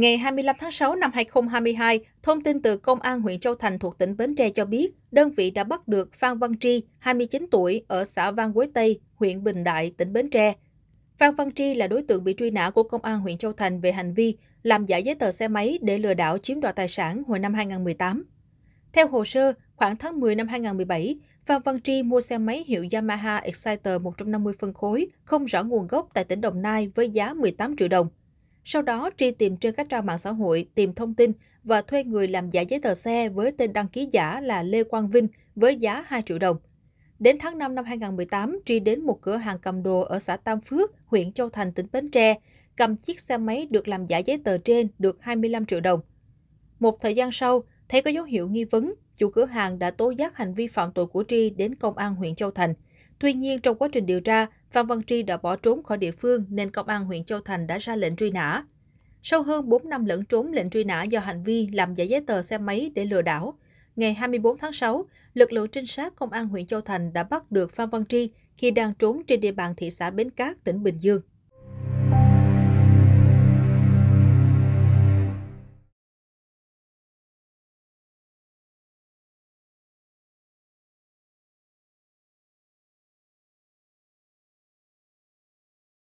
Ngày 25 tháng 6 năm 2022, thông tin từ Công an huyện Châu Thành thuộc tỉnh Bến Tre cho biết, đơn vị đã bắt được Phan Văn Tri, 29 tuổi, ở xã Văn Quế Tây, huyện Bình Đại, tỉnh Bến Tre. Phan Văn Tri là đối tượng bị truy nã của Công an huyện Châu Thành về hành vi làm giả giấy tờ xe máy để lừa đảo chiếm đoạt tài sản hồi năm 2018. Theo hồ sơ, khoảng tháng 10 năm 2017, Phan Văn Tri mua xe máy hiệu Yamaha Exciter 150 phân khối, không rõ nguồn gốc tại tỉnh Đồng Nai với giá 18 triệu đồng. Sau đó, Tri tìm trên các trang mạng xã hội tìm thông tin và thuê người làm giả giấy tờ xe với tên đăng ký giả là Lê Quang Vinh với giá 2 triệu đồng. Đến tháng 5 năm 2018, Tri đến một cửa hàng cầm đồ ở xã Tam Phước, huyện Châu Thành, tỉnh Bến Tre, cầm chiếc xe máy được làm giả giấy tờ trên được 25 triệu đồng. Một thời gian sau, thấy có dấu hiệu nghi vấn, chủ cửa hàng đã tố giác hành vi phạm tội của Tri đến công an huyện Châu Thành. Tuy nhiên, trong quá trình điều tra, Phan Văn Tri đã bỏ trốn khỏi địa phương nên Công an huyện Châu Thành đã ra lệnh truy nã. Sau hơn 4 năm lẫn trốn lệnh truy nã do hành vi làm giả giấy tờ xe máy để lừa đảo, ngày 24 tháng 6, lực lượng trinh sát Công an huyện Châu Thành đã bắt được Phan Văn Tri khi đang trốn trên địa bàn thị xã Bến Cát, tỉnh Bình Dương.